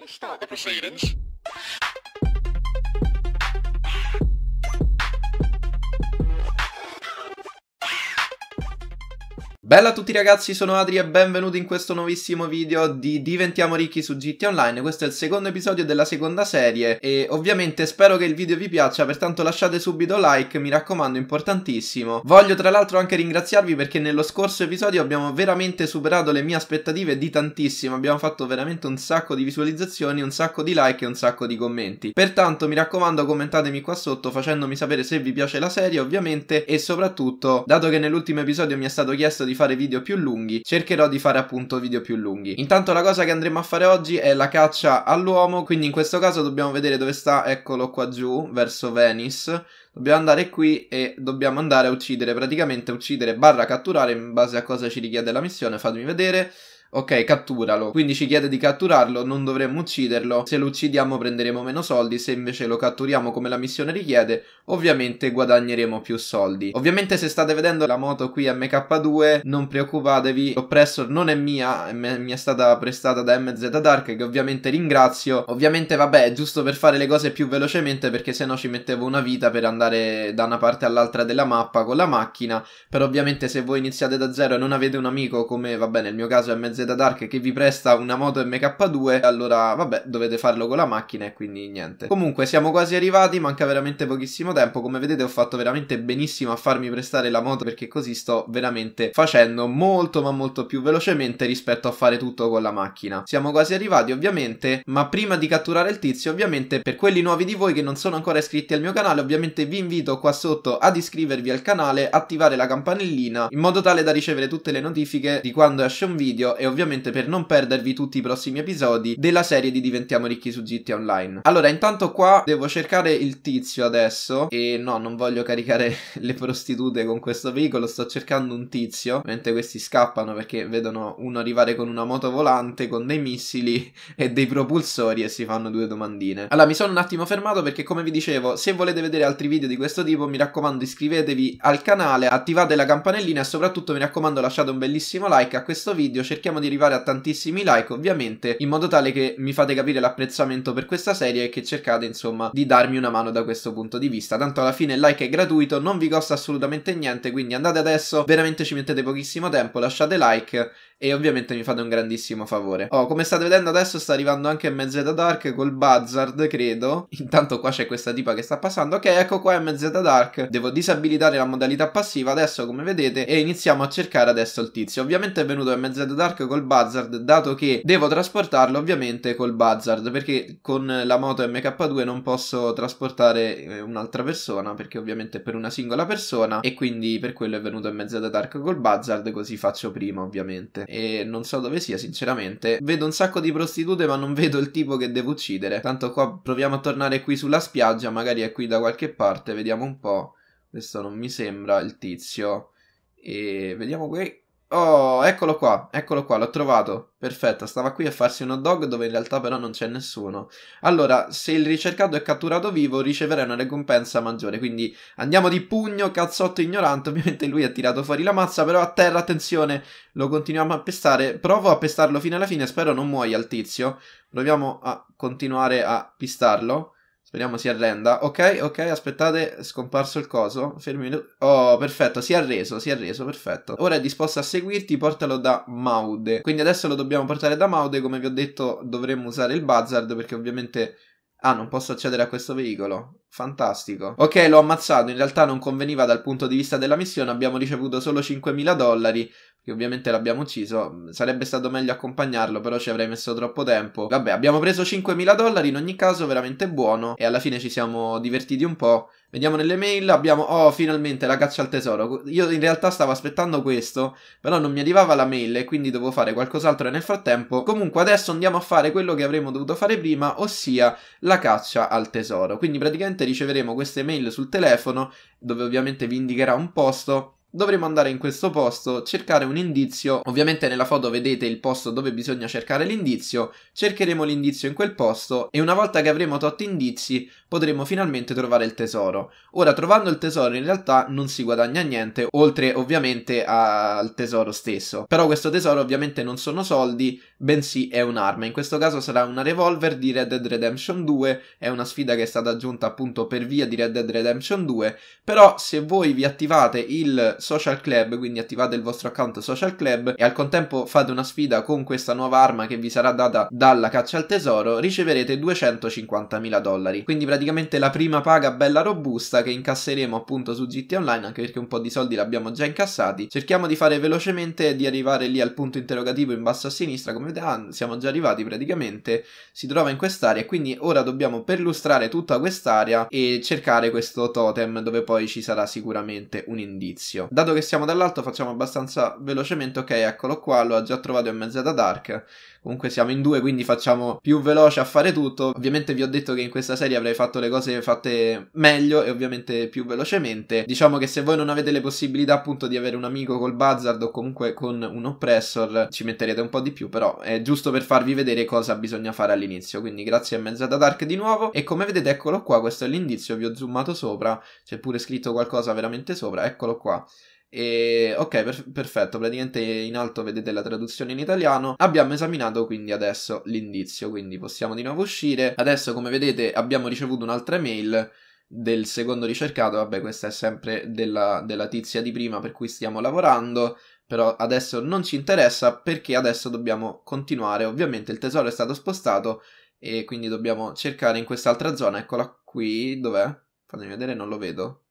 and start the proceedings. Bella a tutti ragazzi, sono Adri e benvenuti in questo nuovissimo video di Diventiamo ricchi su GT Online. Questo è il secondo episodio della seconda serie e ovviamente spero che il video vi piaccia, pertanto lasciate subito like, mi raccomando, importantissimo. Voglio tra l'altro anche ringraziarvi perché nello scorso episodio abbiamo veramente superato le mie aspettative di tantissimo, abbiamo fatto veramente un sacco di visualizzazioni, un sacco di like e un sacco di commenti. Pertanto mi raccomando commentatemi qua sotto facendomi sapere se vi piace la serie ovviamente e soprattutto, dato che nell'ultimo episodio mi è stato chiesto di fare video più lunghi, cercherò di fare appunto video più lunghi. Intanto la cosa che andremo a fare oggi è la caccia all'uomo, quindi in questo caso dobbiamo vedere dove sta, eccolo qua giù, verso Venice. Dobbiamo andare qui e dobbiamo andare a uccidere, praticamente uccidere barra catturare in base a cosa ci richiede la missione, fatemi vedere. Ok, catturalo. Quindi ci chiede di catturarlo, non dovremmo ucciderlo. Se lo uccidiamo prenderemo meno soldi, se invece lo catturiamo come la missione richiede, ovviamente guadagneremo più soldi. Ovviamente se state vedendo la moto qui MK2, non preoccupatevi, l'oppressor non è mia, mi è stata prestata da MZ Dark che ovviamente ringrazio. Ovviamente vabbè, è giusto per fare le cose più velocemente perché sennò ci mettevo una vita per andare da una parte all'altra della mappa con la macchina, però ovviamente se voi iniziate da zero e non avete un amico come, va bene, nel mio caso MZ Zeta Dark che vi presta una moto MK2, allora vabbè dovete farlo con la macchina e quindi niente. Comunque siamo quasi arrivati, manca veramente pochissimo tempo, come vedete ho fatto veramente benissimo a farmi prestare la moto perché così sto veramente facendo molto ma molto più velocemente rispetto a fare tutto con la macchina. Siamo quasi arrivati ovviamente, ma prima di catturare il tizio ovviamente per quelli nuovi di voi che non sono ancora iscritti al mio canale ovviamente vi invito qua sotto ad iscrivervi al canale, attivare la campanellina in modo tale da ricevere tutte le notifiche di quando esce un video e ovviamente per non perdervi tutti i prossimi episodi della serie di Diventiamo ricchi su GT Online. Allora, intanto qua devo cercare il tizio adesso e no, non voglio caricare le prostitute con questo veicolo, sto cercando un tizio, mentre questi scappano perché vedono uno arrivare con una moto volante, con dei missili e dei propulsori e si fanno due domandine. Allora, mi sono un attimo fermato perché come vi dicevo, se volete vedere altri video di questo tipo, mi raccomando iscrivetevi al canale, attivate la campanellina e soprattutto mi raccomando lasciate un bellissimo like a questo video, cerchiamo speriamo di arrivare a tantissimi like ovviamente in modo tale che mi fate capire l'apprezzamento per questa serie e che cercate insomma di darmi una mano da questo punto di vista tanto alla fine il like è gratuito non vi costa assolutamente niente quindi andate adesso veramente ci mettete pochissimo tempo lasciate like e ovviamente mi fate un grandissimo favore. Oh, come state vedendo adesso sta arrivando anche MZ Dark col Buzzard, credo. Intanto qua c'è questa tipa che sta passando. Ok, ecco qua MZ Dark. Devo disabilitare la modalità passiva adesso, come vedete, e iniziamo a cercare adesso il tizio. Ovviamente è venuto MZ Dark col Buzzard, dato che devo trasportarlo ovviamente col Buzzard, perché con la moto MK2 non posso trasportare eh, un'altra persona, perché ovviamente è per una singola persona, e quindi per quello è venuto MZ Dark col Buzzard, così faccio prima ovviamente e non so dove sia sinceramente. Vedo un sacco di prostitute ma non vedo il tipo che devo uccidere. Tanto qua proviamo a tornare qui sulla spiaggia, magari è qui da qualche parte, vediamo un po'. Questo non mi sembra il tizio. E vediamo qui Oh, eccolo qua, eccolo qua, l'ho trovato. Perfetto, stava qui a farsi un hot dog dove in realtà però non c'è nessuno. Allora, se il ricercato è catturato vivo riceverai una ricompensa maggiore, quindi andiamo di pugno, cazzotto ignorante. Ovviamente lui ha tirato fuori la mazza, però a terra, attenzione, lo continuiamo a pestare. Provo a pestarlo fino alla fine, spero non muoia il tizio. Proviamo a continuare a pistarlo. Speriamo si arrenda. Ok, ok, aspettate, è scomparso il coso. Fermi. Oh, perfetto, si è arreso, si è arreso, perfetto. Ora è disposto a seguirti, portalo da Maude. Quindi adesso lo dobbiamo portare da Maude, come vi ho detto dovremmo usare il Buzzard perché ovviamente... Ah, non posso accedere a questo veicolo. Fantastico. Ok, l'ho ammazzato, in realtà non conveniva dal punto di vista della missione, abbiamo ricevuto solo 5.000 dollari, che ovviamente l'abbiamo ucciso. Mm, sarebbe stato meglio accompagnarlo, però ci avrei messo troppo tempo. Vabbè, abbiamo preso 5.000 dollari, in ogni caso veramente buono, e alla fine ci siamo divertiti un po'. Vediamo nelle mail, abbiamo... Oh, finalmente la caccia al tesoro. Io in realtà stavo aspettando questo, però non mi arrivava la mail e quindi dovevo fare qualcos'altro nel frattempo. Comunque adesso andiamo a fare quello che avremmo dovuto fare prima, ossia la caccia al tesoro. Quindi praticamente riceveremo queste mail sul telefono, dove ovviamente vi indicherà un posto dovremo andare in questo posto, cercare un indizio, ovviamente nella foto vedete il posto dove bisogna cercare l'indizio, cercheremo l'indizio in quel posto e una volta che avremo tot indizi potremo finalmente trovare il tesoro. Ora, trovando il tesoro in realtà non si guadagna niente, oltre ovviamente al tesoro stesso. Però questo tesoro ovviamente non sono soldi, bensì è un'arma. In questo caso sarà una revolver di Red Dead Redemption 2, è una sfida che è stata aggiunta appunto per via di Red Dead Redemption 2, però se voi vi attivate il social club, quindi attivate il vostro account social club e al contempo fate una sfida con questa nuova arma che vi sarà data dalla caccia al tesoro, riceverete 250.000 dollari. Quindi praticamente praticamente la prima paga bella robusta che incasseremo appunto su GT Online, anche perché un po' di soldi l'abbiamo già incassati. Cerchiamo di fare velocemente di arrivare lì al punto interrogativo in basso a sinistra, come vedete ah, siamo già arrivati praticamente, si trova in quest'area quindi ora dobbiamo perlustrare tutta quest'area e cercare questo totem dove poi ci sarà sicuramente un indizio. Dato che siamo dall'alto facciamo abbastanza velocemente, ok eccolo qua, lo ha già trovato in mezzo da Dark Comunque siamo in due, quindi facciamo più veloce a fare tutto. Ovviamente vi ho detto che in questa serie avrei fatto le cose fatte meglio e ovviamente più velocemente. Diciamo che se voi non avete le possibilità appunto di avere un amico col Buzzard o comunque con un oppressor ci metterete un po' di più, però è giusto per farvi vedere cosa bisogna fare all'inizio. Quindi grazie a Mezzata Dark di nuovo e come vedete eccolo qua, questo è l'indizio, vi ho zoomato sopra, c'è pure scritto qualcosa veramente sopra, eccolo qua. E, ok, per- perfetto, praticamente in alto vedete la traduzione in italiano. Abbiamo esaminato quindi adesso l'indizio, quindi possiamo di nuovo uscire. Adesso come vedete abbiamo ricevuto un'altra mail del secondo ricercato, vabbè questa è sempre della, della tizia di prima per cui stiamo lavorando, però adesso non ci interessa perché adesso dobbiamo continuare, ovviamente il tesoro è stato spostato e quindi dobbiamo cercare in quest'altra zona, eccola qui, dov'è? Fatemi vedere, non lo vedo.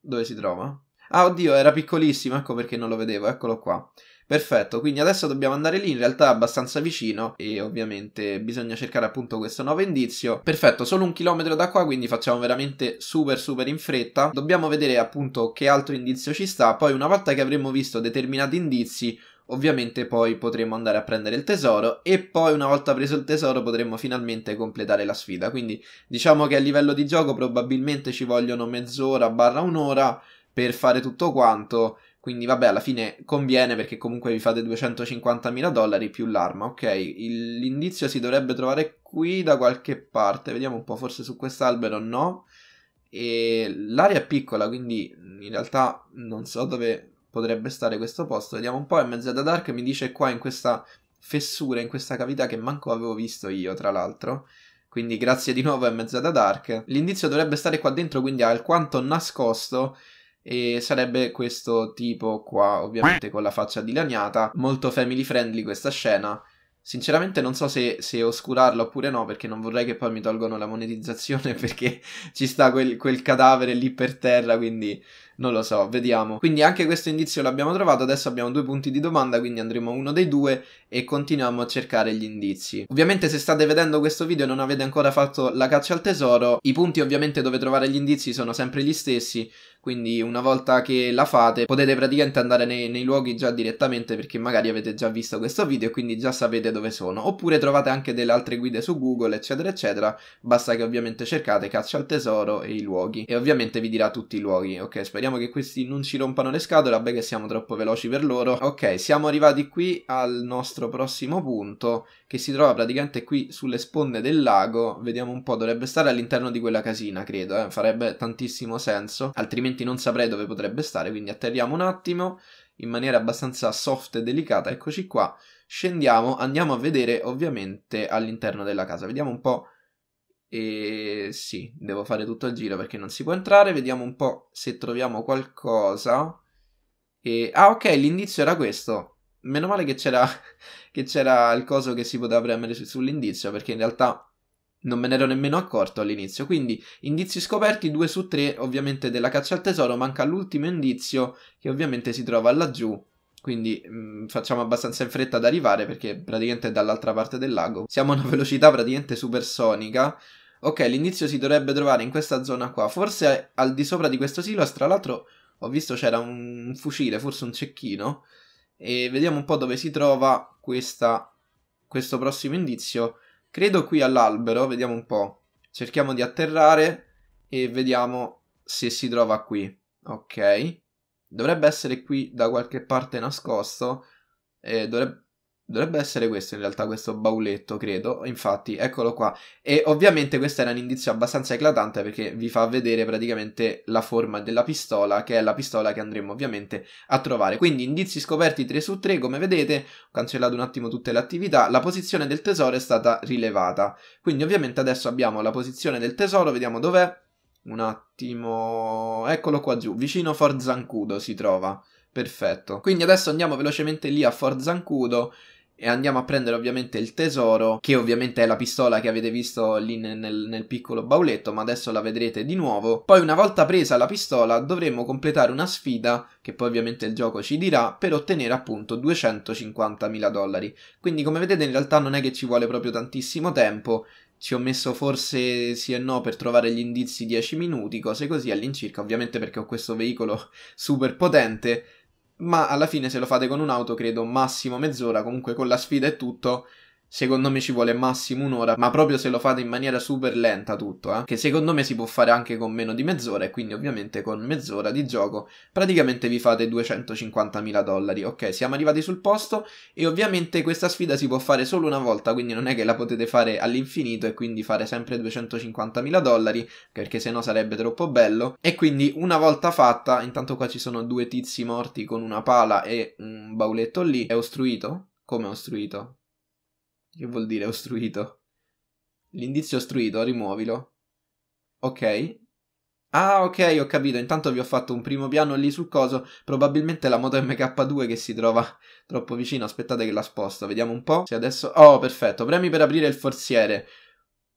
Dove si trova? Ah, oddio, era piccolissimo, ecco perché non lo vedevo, eccolo qua. Perfetto, quindi adesso dobbiamo andare lì, in realtà è abbastanza vicino e ovviamente bisogna cercare appunto questo nuovo indizio. Perfetto, solo un chilometro da qua, quindi facciamo veramente super super in fretta. Dobbiamo vedere appunto che altro indizio ci sta, poi una volta che avremo visto determinati indizi Ovviamente poi potremo andare a prendere il tesoro e poi una volta preso il tesoro potremo finalmente completare la sfida. Quindi diciamo che a livello di gioco probabilmente ci vogliono mezz'ora barra un'ora per fare tutto quanto. Quindi vabbè, alla fine conviene perché comunque vi fate 250.000 dollari più l'arma, ok? Il, l'indizio si dovrebbe trovare qui da qualche parte, vediamo un po', forse su quest'albero no. E l'area è piccola, quindi in realtà non so dove potrebbe stare questo posto. Vediamo un po', è mezzo da dark, mi dice qua in questa fessura, in questa cavità che manco avevo visto io, tra l'altro. Quindi grazie di nuovo a Mezzada Dark. L'indizio dovrebbe stare qua dentro, quindi alquanto nascosto, e sarebbe questo tipo qua, ovviamente con la faccia dilaniata, molto family friendly questa scena. Sinceramente non so se, se oscurarla oppure no, perché non vorrei che poi mi tolgono la monetizzazione perché ci sta quel, quel cadavere lì per terra, quindi non lo so, vediamo. Quindi anche questo indizio l'abbiamo trovato, adesso abbiamo due punti di domanda, quindi andremo a uno dei due e continuiamo a cercare gli indizi. Ovviamente se state vedendo questo video e non avete ancora fatto la caccia al tesoro, i punti ovviamente dove trovare gli indizi sono sempre gli stessi, quindi una volta che la fate potete praticamente andare nei, nei, luoghi già direttamente perché magari avete già visto questo video e quindi già sapete dove sono oppure trovate anche delle altre guide su Google eccetera eccetera basta che ovviamente cercate caccia al tesoro e i luoghi e ovviamente vi dirà tutti i luoghi ok speriamo Speriamo che questi non ci rompano le scatole, vabbè che siamo troppo veloci per loro. Ok, siamo arrivati qui al nostro prossimo punto, che si trova praticamente qui sulle sponde del lago. Vediamo un po', dovrebbe stare all'interno di quella casina, credo, eh? farebbe tantissimo senso, altrimenti non saprei dove potrebbe stare, quindi atterriamo un attimo in maniera abbastanza soft e delicata, eccoci qua, scendiamo, andiamo a vedere ovviamente all'interno della casa, vediamo un po' E sì, devo fare tutto il giro perché non si può entrare. Vediamo un po' se troviamo qualcosa. E... Ah, ok, l'indizio era questo. Meno male che c'era, che c'era il coso che si poteva premere su, sull'indizio perché in realtà non me ne ero nemmeno accorto all'inizio. Quindi, indizi scoperti 2 su 3, ovviamente della caccia al tesoro, manca l'ultimo indizio che ovviamente si trova laggiù quindi mh, mm, facciamo abbastanza in fretta ad arrivare perché praticamente è dall'altra parte del lago. Siamo a una velocità praticamente supersonica. Ok, l'indizio si dovrebbe trovare in questa zona qua, forse al di sopra di questo silo, tra l'altro ho visto c'era un fucile, forse un cecchino, e vediamo un po' dove si trova questa, questo prossimo indizio. Credo qui all'albero, vediamo un po'. Cerchiamo di atterrare e vediamo se si trova qui. Ok. Dovrebbe essere qui da qualche parte nascosto. Eh, dovrebbe, dovrebbe essere questo in realtà, questo bauletto, credo. Infatti, eccolo qua. E ovviamente questo era un indizio abbastanza eclatante perché vi fa vedere praticamente la forma della pistola, che è la pistola che andremo ovviamente a trovare. Quindi indizi scoperti 3 su 3, come vedete, ho cancellato un attimo tutte le attività, la posizione del tesoro è stata rilevata. Quindi ovviamente adesso abbiamo la posizione del tesoro, vediamo dov'è. Un attimo, eccolo qua giù, vicino Forzancudo si trova, perfetto. Quindi adesso andiamo velocemente lì a Forzancudo e andiamo a prendere ovviamente il tesoro, che ovviamente è la pistola che avete visto lì nel, nel, piccolo bauletto, ma adesso la vedrete di nuovo. Poi una volta presa la pistola dovremo completare una sfida, che poi ovviamente il gioco ci dirà, per ottenere appunto 250.000 dollari. Quindi come vedete in realtà non è che ci vuole proprio tantissimo tempo, ci ho messo forse sì e no per trovare gli indizi 10 minuti, cose così all'incirca, ovviamente perché ho questo veicolo super potente, ma alla fine se lo fate con un'auto credo massimo mezz'ora, comunque con la sfida e tutto Secondo me ci vuole massimo un'ora, ma proprio se lo fate in maniera super lenta tutto, eh? che secondo me si può fare anche con meno di mezz'ora e quindi ovviamente con mezz'ora di gioco praticamente vi fate 250.000 dollari. Ok, siamo arrivati sul posto e ovviamente questa sfida si può fare solo una volta, quindi non è che la potete fare all'infinito e quindi fare sempre 250.000 dollari, perché sennò sarebbe troppo bello. E quindi una volta fatta, intanto qua ci sono due tizi morti con una pala e un bauletto lì, è ostruito? Come è ostruito? Che vuol dire ostruito? L'indizio ostruito, rimuovilo. Ok. Ah, ok, ho capito. Intanto vi ho fatto un primo piano lì sul coso. Probabilmente la moto MK2 che si trova troppo vicino. Aspettate che la sposto. Vediamo un po'. Se adesso... Oh, perfetto. Premi per aprire il forziere.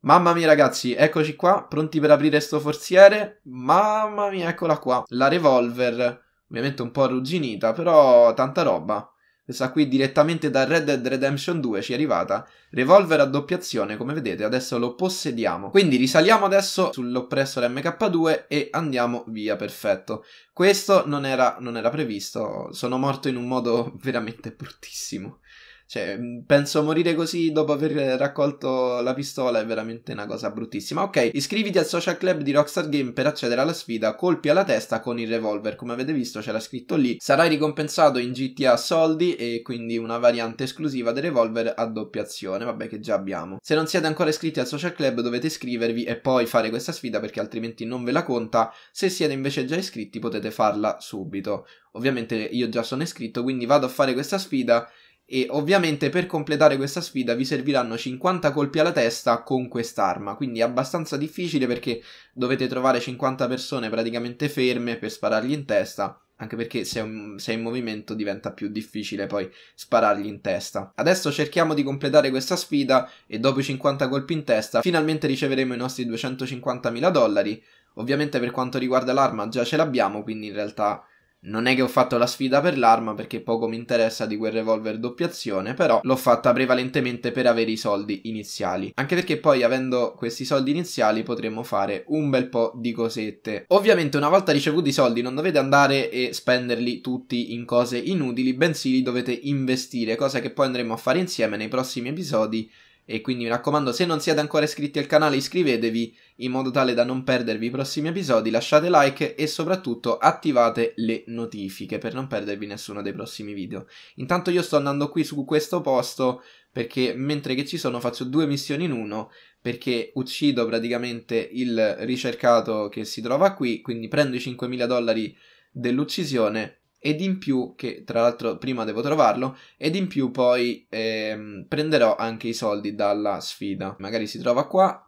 Mamma mia ragazzi, eccoci qua, pronti per aprire sto forziere. Mamma mia, eccola qua. La revolver, ovviamente un po' arrugginita, però tanta roba. Questa qui direttamente da Red Dead Redemption 2 ci è arrivata. Revolver a doppia azione, come vedete, adesso lo possediamo. Quindi risaliamo adesso sull'oppressor MK2 e andiamo via, perfetto. Questo non era, non era previsto, sono morto in un modo veramente bruttissimo. Cioè, mm, penso morire così dopo aver raccolto la pistola è veramente una cosa bruttissima. Ok, iscriviti al social club di Rockstar Game per accedere alla sfida colpi alla testa con il revolver. Come avete visto c'era scritto lì. Sarai ricompensato in GTA soldi e quindi una variante esclusiva del revolver a doppia azione. Vabbè che già abbiamo. Se non siete ancora iscritti al social club dovete iscrivervi e poi fare questa sfida perché altrimenti non ve la conta. Se siete invece già iscritti potete farla subito. Ovviamente io già sono iscritto quindi vado a fare questa sfida e ovviamente per completare questa sfida vi serviranno 50 colpi alla testa con quest'arma, quindi è abbastanza difficile perché dovete trovare 50 persone praticamente ferme per sparargli in testa, anche perché se è in movimento diventa più difficile poi sparargli in testa. Adesso cerchiamo di completare questa sfida e dopo i 50 colpi in testa finalmente riceveremo i nostri 250.000 dollari, ovviamente per quanto riguarda l'arma già ce l'abbiamo, quindi in realtà non è che ho fatto la sfida per l'arma perché poco mi interessa di quel revolver doppiazione, però l'ho fatta prevalentemente per avere i soldi iniziali. Anche perché poi avendo questi soldi iniziali potremmo fare un bel po' di cosette. Ovviamente una volta ricevuti i soldi non dovete andare e spenderli tutti in cose inutili, bensì li dovete investire, cosa che poi andremo a fare insieme nei prossimi episodi e quindi mi raccomando, se non siete ancora iscritti al canale, iscrivetevi in modo tale da non perdervi i prossimi episodi, lasciate like e soprattutto attivate le notifiche per non perdervi nessuno dei prossimi video. Intanto io sto andando qui su questo posto perché mentre che ci sono faccio due missioni in uno perché uccido praticamente il ricercato che si trova qui, quindi prendo i 5.000 dollari dell'uccisione ed in più, che tra l'altro prima devo trovarlo, ed in più poi ehm, prenderò anche i soldi dalla sfida. Magari si trova qua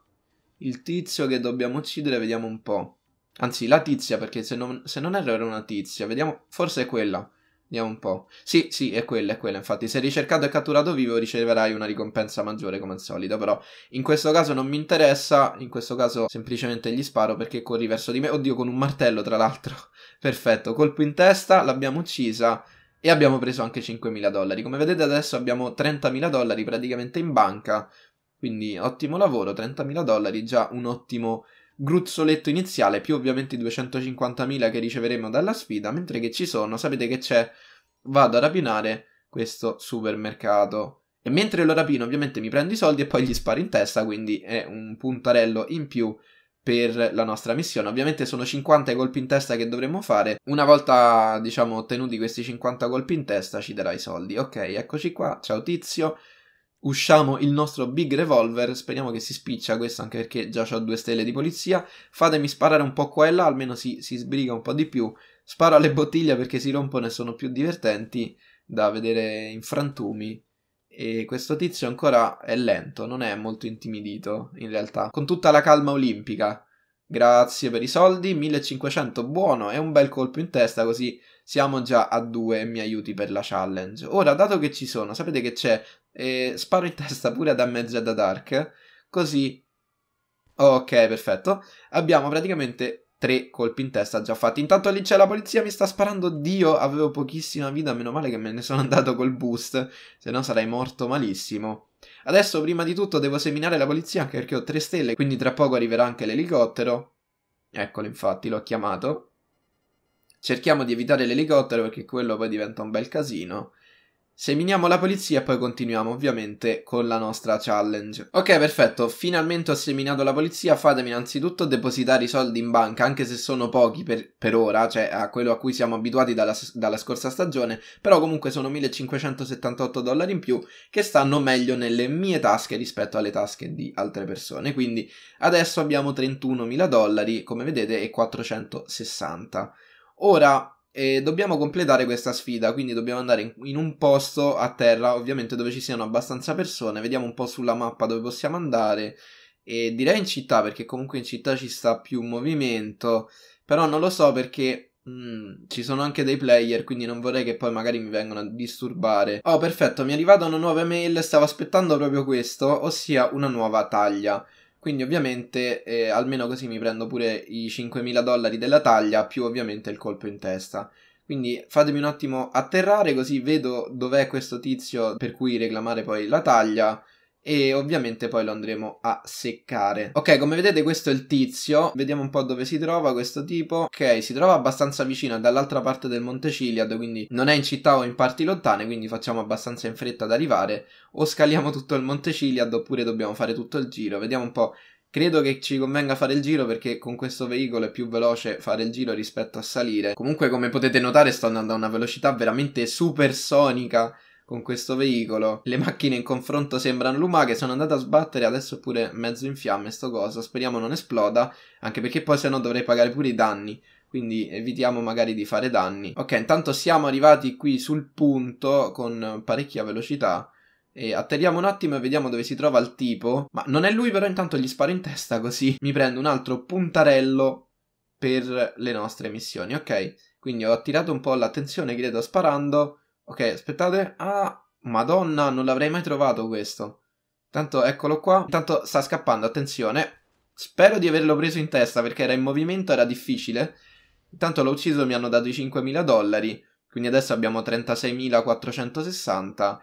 il tizio che dobbiamo uccidere, vediamo un po'. Anzi, la tizia, perché se non, se non erro era una tizia, vediamo, forse è quella. Vediamo un po'. Sì, sì, è quella, è quella. Infatti, se ricercato e catturato vivo riceverai una ricompensa maggiore come al solito. Però in questo caso non mi interessa. In questo caso semplicemente gli sparo perché corri verso di me. Oddio, con un martello, tra l'altro. Perfetto, colpo in testa, l'abbiamo uccisa. E abbiamo preso anche 5.000 dollari. Come vedete adesso abbiamo 30.000 dollari praticamente in banca. Quindi ottimo lavoro, 30.000 dollari, già un ottimo gruzzoletto iniziale più ovviamente i 250.000 che riceveremo dalla sfida, mentre che ci sono, sapete che c'è, vado a rapinare questo supermercato. E mentre lo rapino ovviamente mi prendo i soldi e poi gli sparo in testa, quindi è un puntarello in più per la nostra missione. Ovviamente sono 50 colpi in testa che dovremmo fare. Una volta, diciamo, ottenuti questi 50 colpi in testa ci darà i soldi. Ok, eccoci qua, ciao tizio usciamo il nostro Big Revolver, speriamo che si spiccia questo anche perché già ho due stelle di polizia, fatemi sparare un po' qua e là, almeno si, si sbriga un po' di più, sparo alle bottiglie perché si rompono e sono più divertenti da vedere in frantumi. E questo tizio ancora è lento, non è molto intimidito in realtà, con tutta la calma olimpica. Grazie per i soldi, 1500 buono e un bel colpo in testa così siamo già a due e mi aiuti per la challenge. Ora, dato che ci sono, sapete che c'è, eh, sparo in testa pure ad Ammezza da Dark, così... Ok, perfetto. Abbiamo praticamente tre colpi in testa già fatti. Intanto lì c'è la polizia, mi sta sparando, Dio, avevo pochissima vita, meno male che me ne sono andato col boost, se no sarei morto malissimo. Adesso prima di tutto devo seminare la polizia anche perché ho tre stelle, quindi tra poco arriverà anche l'elicottero. Eccolo infatti, l'ho chiamato. Cerchiamo di evitare l'elicottero perché quello poi diventa un bel casino. Seminiamo la polizia e poi continuiamo ovviamente con la nostra challenge. Ok perfetto, finalmente ho seminato la polizia, fatemi innanzitutto depositare i soldi in banca, anche se sono pochi per, per ora, cioè a quello a cui siamo abituati dalla, dalla, scorsa stagione, però comunque sono 1578 dollari in più che stanno meglio nelle mie tasche rispetto alle tasche di altre persone, quindi adesso abbiamo 31.000 dollari come vedete e 460. Ora e dobbiamo completare questa sfida, quindi dobbiamo andare in un posto a terra, ovviamente dove ci siano abbastanza persone. Vediamo un po' sulla mappa dove possiamo andare. E direi in città, perché comunque in città ci sta più movimento. Però non lo so perché mh, mm, ci sono anche dei player, quindi non vorrei che poi magari mi vengano a disturbare. Oh, perfetto, mi è arrivata una nuova mail, stavo aspettando proprio questo, ossia una nuova taglia. Quindi ovviamente eh, almeno così mi prendo pure i 5.000 dollari della taglia più ovviamente il colpo in testa. Quindi fatemi un attimo atterrare così vedo dov'è questo tizio per cui reclamare poi la taglia e ovviamente poi lo andremo a seccare. Ok, come vedete questo è il tizio, vediamo un po' dove si trova questo tipo. Ok, si trova abbastanza vicino, dall'altra parte del Monte Ciliad, quindi non è in città o in parti lontane, quindi facciamo abbastanza in fretta ad arrivare. O scaliamo tutto il Monte Ciliad oppure dobbiamo fare tutto il giro, vediamo un po'. Credo che ci convenga fare il giro perché con questo veicolo è più veloce fare il giro rispetto a salire. Comunque come potete notare sto andando a una velocità veramente supersonica con questo veicolo. Le macchine in confronto sembrano lumache, sono andate a sbattere, adesso pure mezzo in fiamme sto coso, speriamo non esploda, anche perché poi se no dovrei pagare pure i danni quindi evitiamo magari di fare danni. Ok, intanto siamo arrivati qui sul punto con parecchia velocità. E atterriamo un attimo e vediamo dove si trova il tipo. Ma non è lui, però intanto gli sparo in testa così mi prendo un altro puntarello per le nostre missioni. Ok, quindi ho attirato un po' l'attenzione, credo, sparando. Ok, aspettate. Ah, madonna, non l'avrei mai trovato questo. Tanto eccolo qua. Intanto sta scappando, attenzione. Spero di averlo preso in testa perché era in movimento, era difficile. Intanto l'ho ucciso, mi hanno dato i 5.000 dollari. Quindi adesso abbiamo 36.460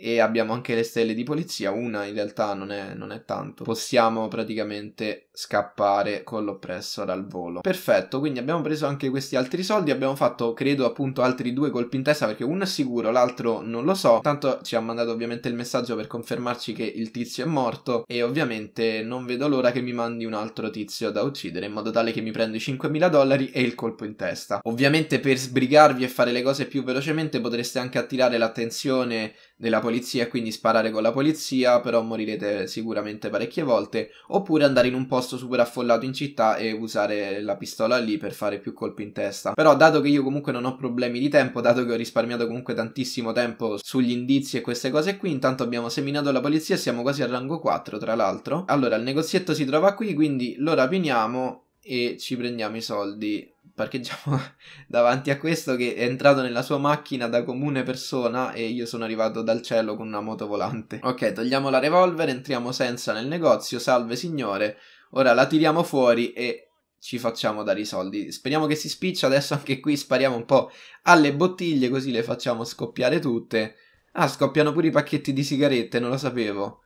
e abbiamo anche le stelle di polizia, una in realtà non è, non è tanto. Possiamo praticamente scappare con l'oppressor al volo. Perfetto, quindi abbiamo preso anche questi altri soldi, abbiamo fatto credo appunto altri due colpi in testa perché uno è sicuro, l'altro non lo so. Tanto ci ha mandato ovviamente il messaggio per confermarci che il tizio è morto e ovviamente non vedo l'ora che mi mandi un altro tizio da uccidere in modo tale che mi prendo i 5.000 dollari e il colpo in testa. Ovviamente per sbrigarvi e fare le cose più velocemente potreste anche attirare l'attenzione della polizia e quindi sparare con la polizia, però morirete sicuramente parecchie volte, oppure andare in un posto super affollato in città e usare la pistola lì per fare più colpi in testa. Però dato che io comunque non ho problemi di tempo, dato che ho risparmiato comunque tantissimo tempo sugli indizi e queste cose qui, intanto abbiamo seminato la polizia, e siamo quasi al rango 4 tra l'altro. Allora il negozietto si trova qui, quindi lo rapiniamo e ci prendiamo i soldi parcheggiamo davanti a questo che è entrato nella sua macchina da comune persona e io sono arrivato dal cielo con una moto volante. Ok, togliamo la revolver, entriamo senza nel negozio, salve signore, ora la tiriamo fuori e ci facciamo dare i soldi. Speriamo che si spiccia, adesso anche qui spariamo un po' alle bottiglie così le facciamo scoppiare tutte. Ah, scoppiano pure i pacchetti di sigarette, non lo sapevo.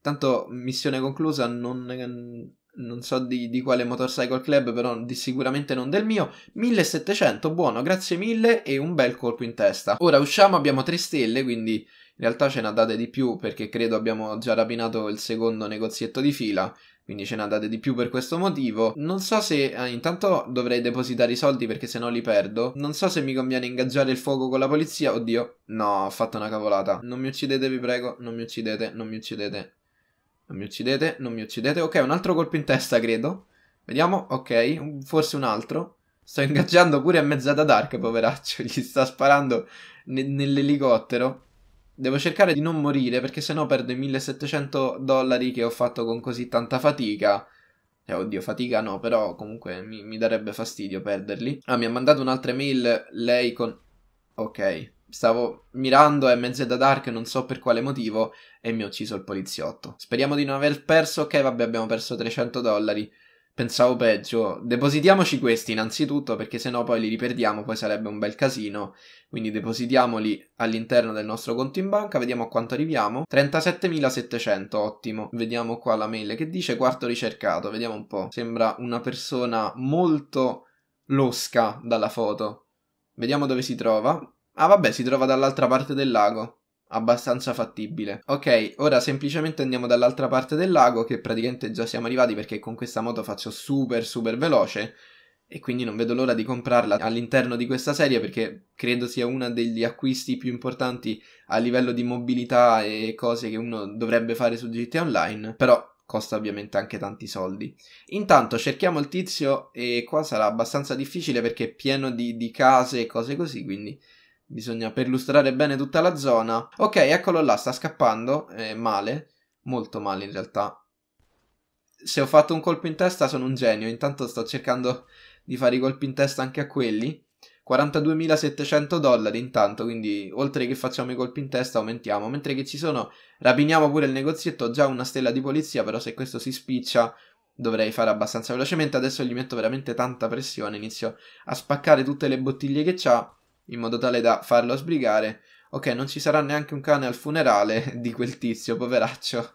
Tanto missione conclusa, non non so di, di, quale motorcycle club, però di, sicuramente non del mio. 1700, buono, grazie mille e un bel colpo in testa. Ora usciamo, abbiamo 3 stelle, quindi in realtà ce ne date di più perché credo abbiamo già rapinato il secondo negozietto di fila. Quindi ce ne date di più per questo motivo. Non so se eh, intanto dovrei depositare i soldi perché se no li perdo. Non so se mi conviene ingaggiare il fuoco con la polizia. Oddio. No, ho fatto una cavolata. Non mi uccidete, vi prego. Non mi uccidete, non mi uccidete. Non mi uccidete, non mi uccidete. Ok, un altro colpo in testa, credo. Vediamo, ok, forse un altro. Sto ingaggiando pure a mezz'ata dark, poveraccio. Gli sta sparando ne nell'elicottero. Devo cercare di non morire perché sennò perdo i 1700 dollari che ho fatto con così tanta fatica. Eh, oddio, fatica no, però comunque mi, mi darebbe fastidio perderli. Ah, mi ha mandato un'altra mail lei con... Ok, stavo mirando a mezzo da Dark, non so per quale motivo, e mi ha ucciso il poliziotto. Speriamo di non aver perso, ok vabbè abbiamo perso 300 dollari, pensavo peggio. Depositiamoci questi innanzitutto perché sennò poi li riperdiamo, poi sarebbe un bel casino. Quindi depositiamoli all'interno del nostro conto in banca, vediamo a quanto arriviamo. 37.700, ottimo. Vediamo qua la mail che dice quarto ricercato, vediamo un po'. Sembra una persona molto losca dalla foto. Vediamo dove si trova. Ah vabbè, si trova dall'altra parte del lago. Abbastanza fattibile. Ok, ora semplicemente andiamo dall'altra parte del lago, che praticamente già siamo arrivati perché con questa moto faccio super super veloce e quindi non vedo l'ora di comprarla all'interno di questa serie perché credo sia uno degli acquisti più importanti a livello di mobilità e cose che uno dovrebbe fare su GTA Online, però costa ovviamente anche tanti soldi. Intanto cerchiamo il tizio e qua sarà abbastanza difficile perché è pieno di, di case e cose così, quindi Bisogna perlustrare bene tutta la zona. Ok, eccolo là, sta scappando. Eh, male. Molto male in realtà. Se ho fatto un colpo in testa sono un genio. Intanto sto cercando di fare i colpi in testa anche a quelli. 42.700 dollari intanto, quindi oltre che facciamo i colpi in testa aumentiamo. Mentre che ci sono, rapiniamo pure il negozietto. Ho già una stella di polizia, però se questo si spiccia dovrei fare abbastanza velocemente. Adesso gli metto veramente tanta pressione, inizio a spaccare tutte le bottiglie che ha in modo tale da farlo sbrigare. Ok, non ci sarà neanche un cane al funerale di quel tizio, poveraccio.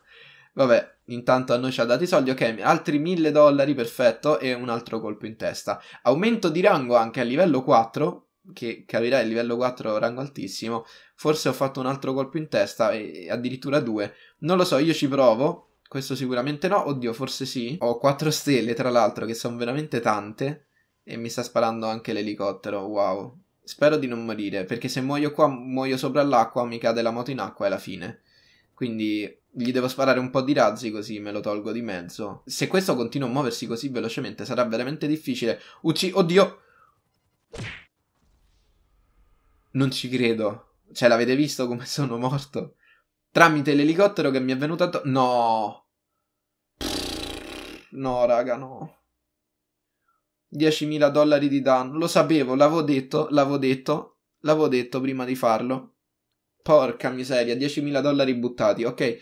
Vabbè, intanto a noi ci ha dato i soldi, ok, altri 1000 dollari, perfetto, e un altro colpo in testa. Aumento di rango anche a livello 4, che capirai, livello 4 rango altissimo. Forse ho fatto un altro colpo in testa, e addirittura due. Non lo so, io ci provo, questo sicuramente no, oddio, forse sì. Ho 4 stelle, tra l'altro, che sono veramente tante. E mi sta sparando anche l'elicottero, wow. Spero di non morire, perché se muoio qua, muoio sopra l'acqua, mi cade la moto in acqua e la fine. Quindi gli devo sparare un po' di razzi così me lo tolgo di mezzo. Se questo continua a muoversi così velocemente sarà veramente difficile. Ucci... Oddio! Non ci credo. Cioè, l'avete visto come sono morto? Tramite l'elicottero che mi è venuto attorno... No! No, raga, no. 10.000 dollari di danno. Lo sapevo, l'avevo detto, l'avevo detto, l'avevo detto prima di farlo. Porca miseria, 10.000 dollari buttati, ok?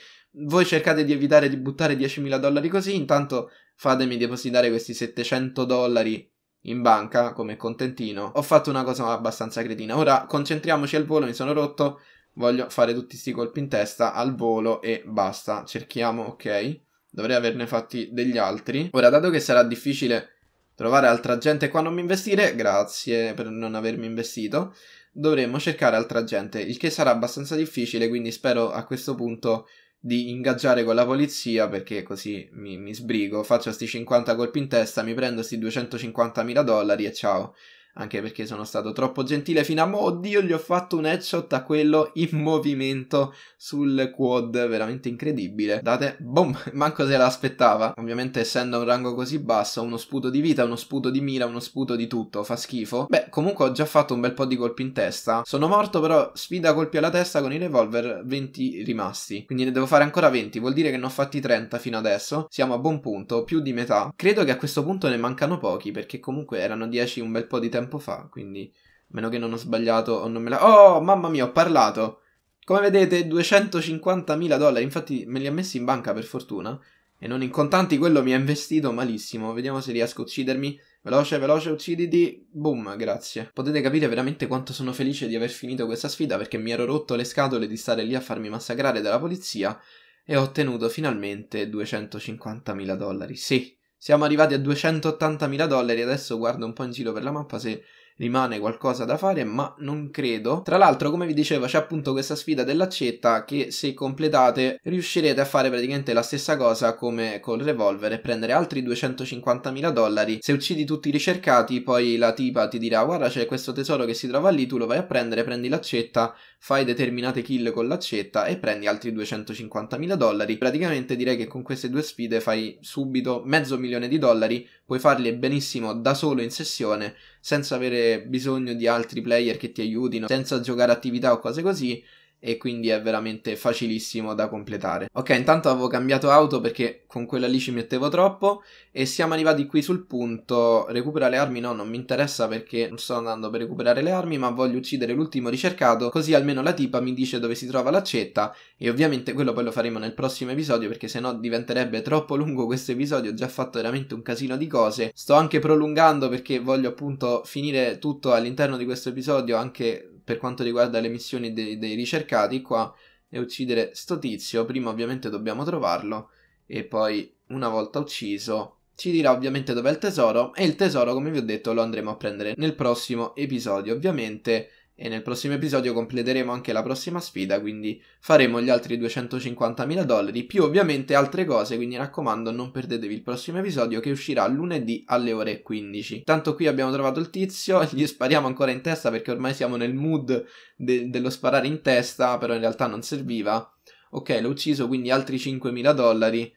Voi cercate di evitare di buttare 10.000 dollari così, intanto fatemi depositare questi 700 dollari in banca come contentino. Ho fatto una cosa abbastanza cretina. Ora concentriamoci al volo, mi sono rotto, voglio fare tutti questi colpi in testa al volo e basta. Cerchiamo, ok? Dovrei averne fatti degli altri. Ora, dato che sarà difficile Trovare altra gente qua non mi investire, grazie per non avermi investito. Dovremmo cercare altra gente, il che sarà abbastanza difficile, quindi spero a questo punto di ingaggiare con la polizia perché così mi, mi sbrigo, faccio questi 50 colpi in testa, mi prendo questi 250 mila dollari e ciao anche perché sono stato troppo gentile fino a mo'. Oddio, gli ho fatto un headshot a quello in movimento sul quad, veramente incredibile. Date, boom, manco se l'aspettava. Ovviamente essendo un rango così basso, uno sputo di vita, uno sputo di mira, uno sputo di tutto, fa schifo. Beh, comunque ho già fatto un bel po' di colpi in testa. Sono morto però, sfida colpi alla testa con i revolver, 20 rimasti. Quindi ne devo fare ancora 20, vuol dire che ne ho fatti 30 fino adesso. Siamo a buon punto, più di metà. Credo che a questo punto ne mancano pochi, perché comunque erano 10 un bel po' di tempo tempo fa, quindi a meno che non ho sbagliato o non me la... Oh, mamma mia, ho parlato! Come vedete, 250.000 dollari, infatti me li ha messi in banca per fortuna, e non in contanti, quello mi ha investito malissimo, vediamo se riesco a uccidermi... Veloce, veloce, ucciditi. Boom, grazie. Potete capire veramente quanto sono felice di aver finito questa sfida perché mi ero rotto le scatole di stare lì a farmi massacrare dalla polizia e ho ottenuto finalmente 250.000 dollari. Sì, siamo arrivati a 280.000 dollari, adesso guardo un po' in giro per la mappa se rimane qualcosa da fare, ma non credo. Tra l'altro, come vi dicevo, c'è appunto questa sfida dell'accetta che se completate riuscirete a fare praticamente la stessa cosa come col revolver e prendere altri 250.000 dollari. Se uccidi tutti i ricercati, poi la tipa ti dirà guarda c'è questo tesoro che si trova lì, tu lo vai a prendere, prendi l'accetta, fai determinate kill con l'accetta e prendi altri 250.000 dollari. Praticamente direi che con queste due sfide fai subito mezzo milione di dollari, puoi farle benissimo da solo in sessione senza avere bisogno di altri player che ti aiutino, senza giocare attività o cose così, e quindi è veramente facilissimo da completare. Ok, intanto avevo cambiato auto perché con quella lì ci mettevo troppo e siamo arrivati qui sul punto recupera le armi no, non mi interessa perché non sto andando per recuperare le armi ma voglio uccidere l'ultimo ricercato così almeno la tipa mi dice dove si trova l'accetta e ovviamente quello poi lo faremo nel prossimo episodio perché sennò diventerebbe troppo lungo questo episodio, ho già fatto veramente un casino di cose. Sto anche prolungando perché voglio appunto finire tutto all'interno di questo episodio anche per quanto riguarda le missioni dei, dei ricercati qua e uccidere sto tizio, prima ovviamente dobbiamo trovarlo e poi una volta ucciso ci dirà ovviamente dov'è il tesoro e il tesoro come vi ho detto lo andremo a prendere nel prossimo episodio ovviamente e nel prossimo episodio completeremo anche la prossima sfida, quindi faremo gli altri 250.000 dollari, più ovviamente altre cose, quindi raccomando non perdetevi il prossimo episodio che uscirà lunedì alle ore 15. Tanto qui abbiamo trovato il tizio, gli spariamo ancora in testa perché ormai siamo nel mood de- dello sparare in testa, però in realtà non serviva. Ok, l'ho ucciso, quindi altri 5.000 dollari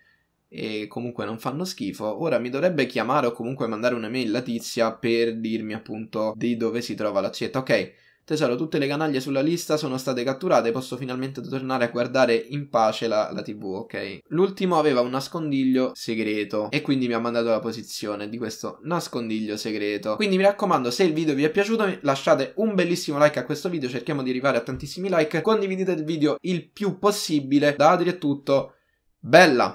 e comunque non fanno schifo. Ora mi dovrebbe chiamare o comunque mandare un'email la tizia per dirmi appunto di dove si trova l'accetta. Ok Tesoro, tutte le canaglie sulla lista sono state catturate, posso finalmente tornare a guardare in pace la, la TV, ok? L'ultimo aveva un nascondiglio segreto e quindi mi ha mandato la posizione di questo nascondiglio segreto. Quindi mi raccomando, se il video vi è piaciuto, lasciate un bellissimo like a questo video, cerchiamo di arrivare a tantissimi like, condividete il video il più possibile, da Adri è tutto, bella!